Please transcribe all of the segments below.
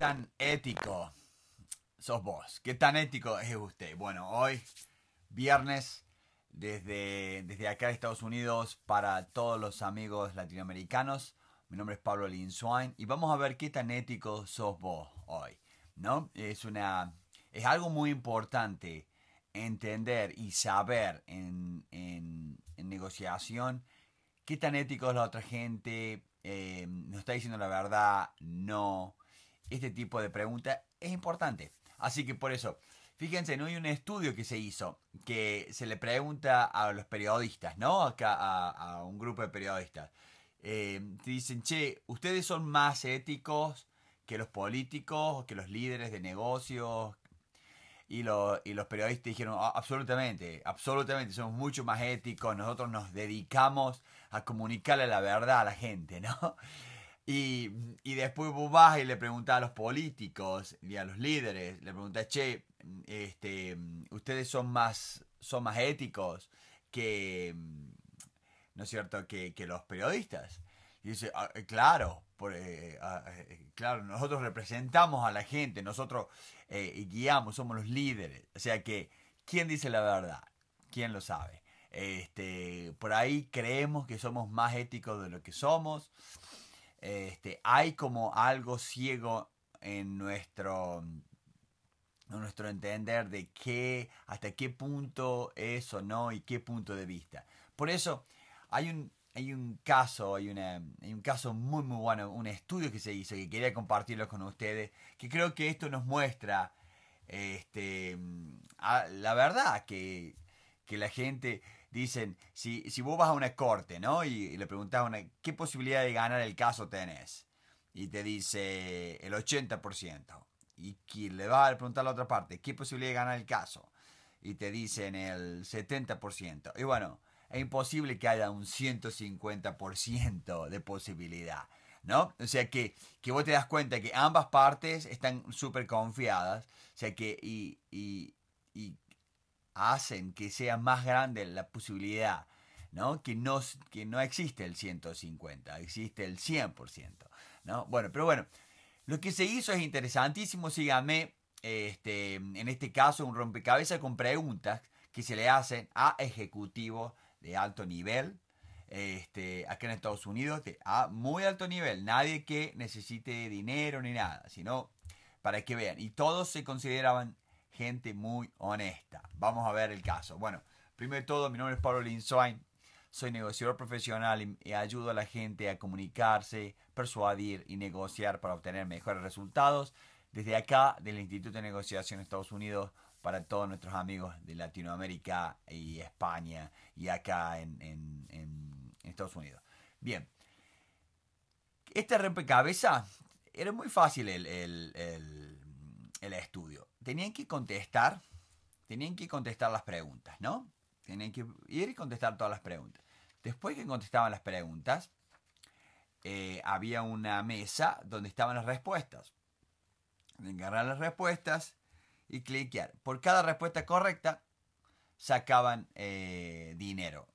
tan ético sos vos? ¿Qué tan ético es usted? Bueno, hoy, viernes, desde, desde acá de Estados Unidos, para todos los amigos latinoamericanos, mi nombre es Pablo Linswine y vamos a ver qué tan ético sos vos hoy, ¿no? Es, una, es algo muy importante entender y saber en, negociación qué tan ético es la otra gente, eh, nos está diciendo la verdad, no, este tipo de pregunta es importante. Así que por eso, fíjense, no hay un estudio que se hizo que se le pregunta a los periodistas, ¿no? Acá a, un grupo de periodistas. Eh, dicen, che, ustedes son más éticos que los políticos, que los líderes de negocios. Y, los y los periodistas dijeron, ah, absolutamente, absolutamente, somos mucho más éticos, nosotros nos dedicamos a comunicarle la verdad a la gente, ¿no? Y, después vos vas y le preguntas a los políticos y a los líderes, le preguntas che, este, ustedes son más, son más éticos que, ¿no es cierto?, que, los periodistas. Y dice, ah, eh, claro, por, eh, eh, ah, claro, nosotros representamos a la gente, nosotros guiamos, somos los líderes. O sea que, ¿quién dice la verdad? ¿Quién lo sabe? Este, por ahí creemos que somos más éticos de lo que somos este, hay como algo ciego en nuestro, nuestro entender de qué, hasta qué punto es o no y qué punto de vista. Por eso hay un, hay un caso, hay, un caso muy muy bueno, un estudio que se hizo que quería compartirlo con ustedes, que creo que esto nos muestra este, la verdad que, que la gente dicen, si, si vos vas a una corte, ¿no? Y, le preguntás, una, ¿qué posibilidad de ganar el caso tenés? Y te dice el 80%. Y que le vas a preguntar a la otra parte, ¿qué posibilidad de ganar el caso? Y te dicen el 70%. Y bueno, es imposible que haya un 150% de posibilidad. ¿no? O sea que, que, vos te das cuenta que ambas partes están súper confiadas, o sea que, y, y, y, hacen que sea más grande la posibilidad, ¿no? Que no, que no existe el 150, existe el 100%, ¿no? Bueno, pero bueno, lo que se hizo es interesantísimo, síganme, este, en este caso un rompecabezas con preguntas que se le hacen a ejecutivos de alto nivel, este, acá en Estados Unidos, de, a muy alto nivel, nadie que necesite dinero ni nada, sino para que vean, y todos se consideraban gente muy honesta. Vamos a ver el caso. Bueno, primero de todo, mi nombre es Pablo Linzoy. Soy negociador profesional y ayudo a la gente a comunicarse, persuadir y negociar para obtener mejores resultados. Desde acá, del Instituto de Negociación de Estados Unidos, para todos nuestros amigos de Latinoamérica y España y acá en, Estados Unidos. Bien, este rompecabezas era muy fácil el el estudio. Tenían que contestar, tenían que contestar las preguntas, ¿no? Tenían que ir y contestar todas las preguntas. Después que contestaban las preguntas, eh, había una mesa donde estaban las respuestas. Agarrar las respuestas y cliquear. Por cada respuesta correcta, sacaban eh, dinero.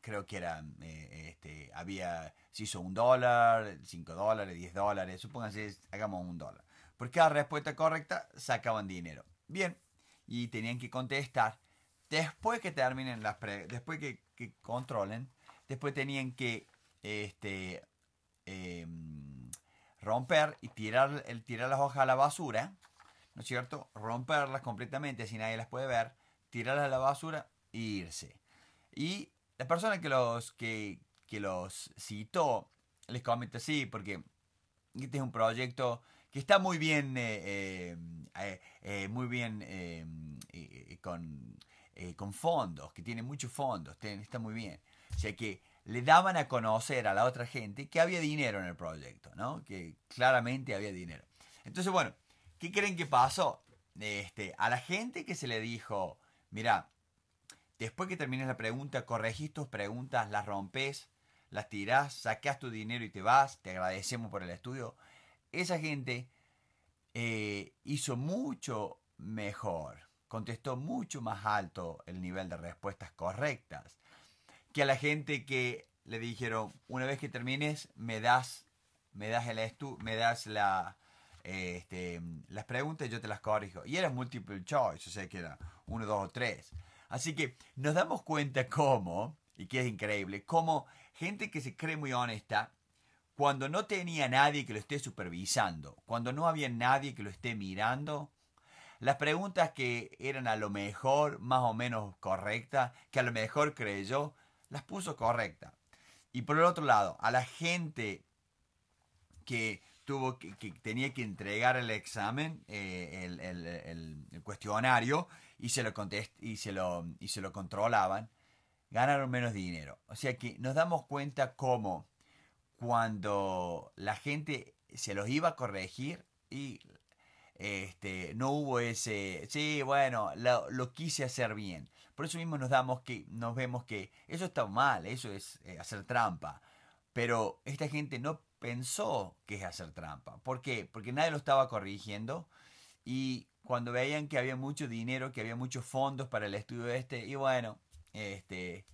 creo que era, eh, este, había, se hizo un dólar, cinco dólares, diez dólares, supónganse, hagamos un dólar porque cada respuesta correcta sacaban dinero. Bien, y tenían que contestar. Después que terminen las después que, controlen, después tenían que este, em, romper y tirar, el, tirar las hojas a la basura, ¿no es cierto? Romperlas completamente si nadie las puede ver, tirarlas a la basura e irse. Y la persona que los, que, que los citó les comenta, sí, porque este es un proyecto que está muy bien, eh, eh, eh, muy bien con, fondos, que tiene muchos fondos, está muy bien. O sea que le daban a conocer a la otra gente que había dinero en el proyecto, ¿no? Que claramente había dinero. Entonces, bueno, ¿qué creen que pasó? Este, a la gente que se le dijo, mira, después que termines la pregunta, corregís tus preguntas, las rompes, las tirás, sacas tu dinero y te vas, te agradecemos por el estudio. Esa gente eh, hizo mucho mejor, contestó mucho más alto el nivel de respuestas correctas que a la gente que le dijeron, una vez que termines, me das, me das, el estu me das la, este, las preguntas y yo te las corrijo. Y era multiple choice, o sea que era uno, dos o tres. Así que nos damos cuenta cómo, y que es increíble, cómo gente que se cree muy honesta cuando no tenía nadie que lo esté supervisando, cuando no había nadie que lo esté mirando, las preguntas que eran a lo mejor más o menos correctas, que a lo mejor creyó, las puso correctas. Y por el otro lado, a la gente que tuvo que, tenía que entregar el examen, eh, el, cuestionario, y se lo contest y se lo, y se lo controlaban, ganaron menos dinero. O sea que nos damos cuenta cómo cuando la gente se los iba a corregir y este, no hubo ese, sí, bueno, lo, quise hacer bien. Por eso mismo nos damos que, nos vemos que eso está mal, eso es eh, hacer trampa. Pero esta gente no pensó que es hacer trampa. ¿Por qué? Porque nadie lo estaba corrigiendo y cuando veían que había mucho dinero, que había muchos fondos para el estudio este, y bueno, este,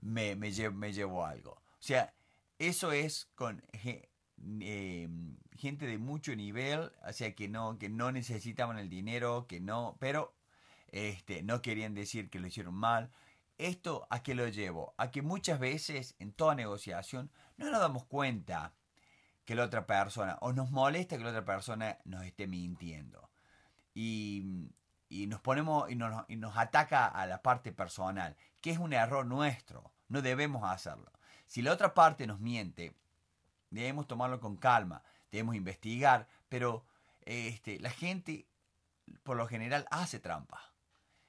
me, me, me algo. O sea, eso es con eh, gente de mucho nivel, o sea que no, que no necesitaban el dinero, que no, pero este, no querían decir que lo hicieron mal. Esto a qué lo llevo? A que muchas veces en toda negociación no nos damos cuenta que la otra persona, o nos molesta que la otra persona nos esté mintiendo. Y, nos ponemos y nos ataca a la parte personal, que es un error nuestro, no debemos hacerlo. Si la otra parte nos miente, debemos tomarlo con calma, debemos investigar, pero este, la gente por lo general hace trampa.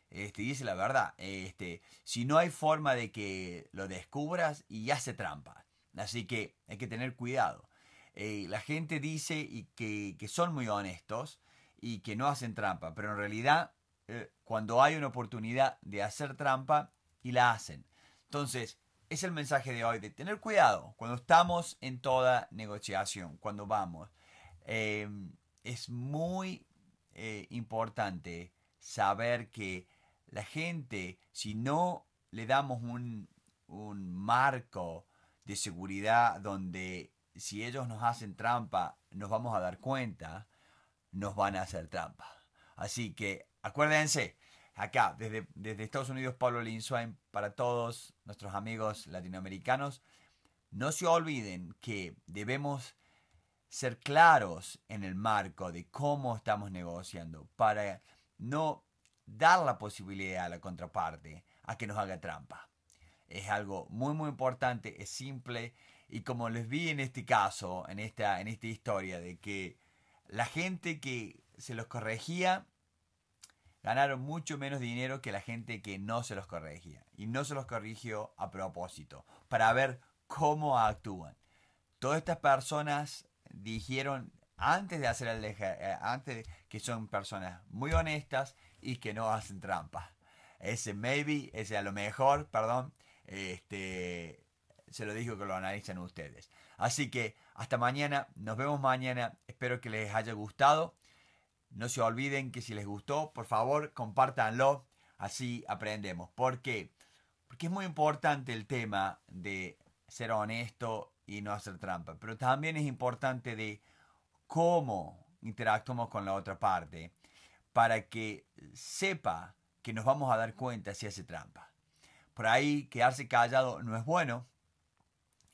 Este, dice la verdad, este, si no hay forma de que lo descubras y hace trampa. Así que hay que tener cuidado. Eh, la gente dice y que, son muy honestos y que no hacen trampa, pero en realidad eh, cuando hay una oportunidad de hacer trampa y la hacen. Entonces, es el mensaje de hoy, de tener cuidado cuando estamos en toda negociación, cuando vamos. Em, es muy eh, importante saber que la gente, si no le damos un, un marco de seguridad donde si ellos nos hacen trampa, nos vamos a dar cuenta, nos van a hacer trampa. Así que acuérdense, acá, desde, Estados Unidos, Pablo Linzwein para todos nuestros amigos latinoamericanos, no se olviden que debemos ser claros en el marco de cómo estamos negociando para no dar la posibilidad a la contraparte a que nos haga trampa. Es algo muy muy importante, es simple y como les vi en este caso, en esta, en esta historia, de que la gente que se los corregía ganaron mucho menos dinero que la gente que no se los corregía. Y no se los corrigió a propósito, para ver cómo actúan. Todas estas personas dijeron antes de hacer el eh, antes que son personas muy honestas y que no hacen trampa. Ese maybe, ese a lo mejor, perdón, este, se lo digo que lo analicen ustedes. Así que hasta mañana, nos vemos mañana, espero que les haya gustado. No se olviden que si les gustó, por favor, compártanlo, así aprendemos. ¿Por qué? Porque es muy importante el tema de ser honesto y no hacer trampa, pero también es importante de cómo interactuamos con la otra parte para que sepa que nos vamos a dar cuenta si hace trampa. Por ahí quedarse callado no es bueno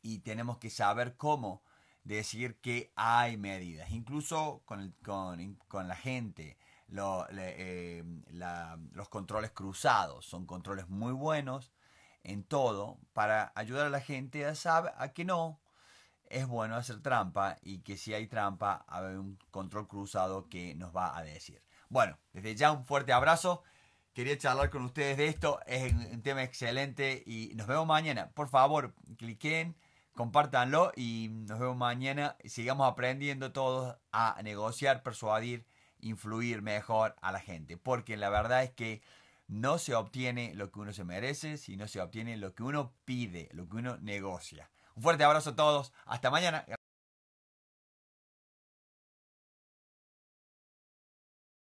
y tenemos que saber cómo decir que hay medidas, incluso con, con, la gente. Em, los controles cruzados son controles muy buenos en todo para ayudar a la gente a saber a que no es bueno hacer trampa y que si hay trampa hay un control cruzado que nos va a decir. Bueno, desde ya un fuerte abrazo. Quería charlar con ustedes de esto. Es un tema excelente y nos vemos mañana. Por favor, cliquen Compártanlo y nos vemos mañana. Sigamos aprendiendo todos a negociar, persuadir, influir mejor a la gente. Porque la verdad es que no se obtiene lo que uno se merece, no se obtiene lo que uno pide, lo que uno negocia. Un fuerte abrazo a todos. Hasta mañana.